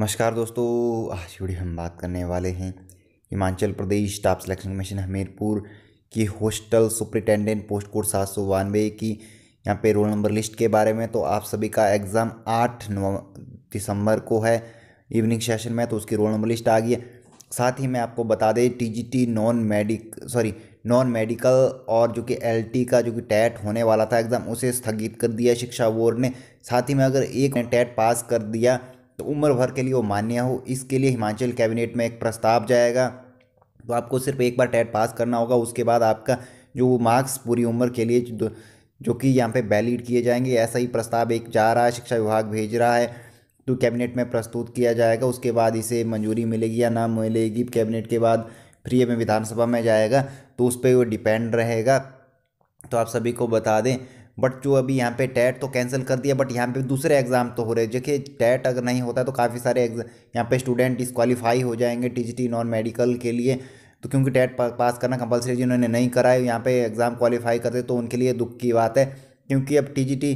नमस्कार दोस्तों आज वीडियो हम बात करने वाले हैं Himachal Pradesh staff selection commission Hamirpur की हॉस्टल सुप्रिटेंडेंट पोस्ट कोड सात सौ बानवे की यहाँ पे रोल नंबर लिस्ट के बारे में तो आप सभी का एग्ज़ाम आठ दिसंबर को है इवनिंग सेशन में तो उसकी रोल नंबर लिस्ट आ गई है साथ ही मैं आपको बता दें TGT non medic sorry non medical और जो कि एलटी का जो कि टैट होने वाला था एग्ज़ाम उसे स्थगित कर दिया शिक्षा बोर्ड ने साथ ही में अगर एक ने टैट पास कर दिया तो उम्र भर के लिए वो मान्य हो इसके लिए हिमाचल कैबिनेट में एक प्रस्ताव जाएगा तो आपको सिर्फ एक बार टेट पास करना होगा उसके बाद आपका जो मार्क्स पूरी उम्र के लिए जो कि यहाँ पे वैलिड किए जाएंगे ऐसा ही प्रस्ताव एक जा रहा है शिक्षा विभाग भेज रहा है तो कैबिनेट में प्रस्तुत किया जाएगा उसके बाद इसे मंजूरी मिलेगी या ना मिलेगी कैबिनेट के बाद फ्री में विधानसभा में जाएगा तो उस पर वो डिपेंड रहेगा तो आप सभी को बता दें बट जो अभी यहाँ पे टेट तो कैंसिल कर दिया बट यहाँ पे दूसरे एग्ज़ाम तो हो रहे देखिए टेट अगर नहीं होता तो काफ़ी सारे एग्जाम यहाँ पे स्टूडेंट डिस्कवालीफाई हो जाएंगे टी नॉन मेडिकल के लिए तो क्योंकि टेट पास करना कंपलसरी जिन्होंने नहीं करा है यहाँ पे एग्ज़ाम क्वालिफाई करते तो उनके लिए दुख की बात है क्योंकि अब टी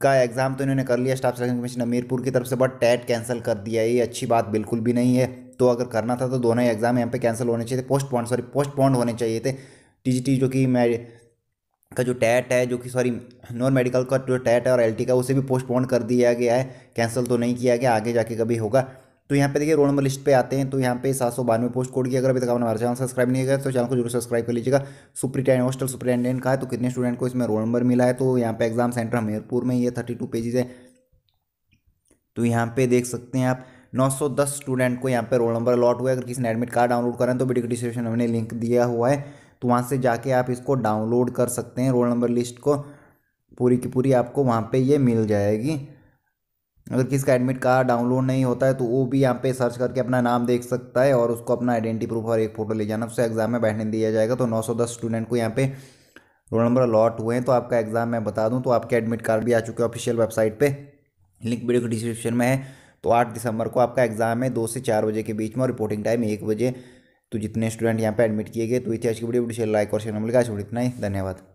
का एग्ज़ाम तो इन्होंने कर लिया स्टाफ सिलेक्शन कमीशन हमीरपुर की तरफ से बट टैट कैंसिल कर दिया ये अच्छी बात बिल्कुल भी नहीं है तो अगर करना था तो दोनों ही एग्ज़ाम यहाँ पे कैंसिल होने चाहिए थे पॉन्ड सॉरी पॉन्ड होने चाहिए थे टी जो कि मैं का जो टैट है जो कि सॉरी नॉन मेडिकल का जो टैट है और एल का उसे भी पोस्टपोन कर दिया गया है कैंसिल तो नहीं किया गया आगे जाके कभी होगा तो यहाँ पे देखिए रोल नंबर लिस्ट पे आते हैं तो यहाँ पे सात सौ बानवे पोस्ट कोड की अगर अभी तक आपने हमारे चैनल सब्सक्राइब नहीं किया तो चैनल को जरूर सब्सक्राइब कर लीजिएगा सुप्रिटेंडेंट हॉस्टल सुप्रीटेंडेंट का है तो कितने स्टूडेंट को इसमें रोल नंबर मिला है तो यहाँ पे एग्जाम सेंटर हमीरपुर में ये थर्टी टू पेजेज है तो यहाँ पे देख सकते हैं आप दस स्टूडेंट को यहाँ पे रोल नंबर अलॉट हुआ है अगर किसी ने एडमिट कार्ड डाउनलोड करें तो वीडियो डिस्क्रिप्शन में लिंक दिया हुआ है तो वहाँ से जाके आप इसको डाउनलोड कर सकते हैं रोल नंबर लिस्ट को पूरी की पूरी आपको वहाँ पे ये मिल जाएगी अगर किसी का एडमिट कार्ड डाउनलोड नहीं होता है तो वो भी यहाँ पे सर्च करके अपना नाम देख सकता है और उसको अपना आइडेंटिटी प्रूफ और एक फ़ोटो ले जाना उससे एग्ज़ाम में बैठने दिया जाएगा तो 910 स्टूडेंट को यहाँ पे रोल नंबर अलॉट हुए हैं तो आपका एग्ज़ाम मैं बता दूँ तो आपके एडमिट कार्ड भी आ चुके हैं ऑफिशियल वेबसाइट पर लिंक वीडियो के डिस्क्रिप्शन में है तो आठ दिसंबर को आपका एग्ज़ाम है दो से चार बजे के बीच में और रिपोर्टिंग टाइम एक बजे तो जितने स्टूडेंट यहाँ पे एडमिट किए गए तो इतिहास की वीडियो वीडियो से लाइक और शेयर मिलेगा मतलब इतना ही धन्यवाद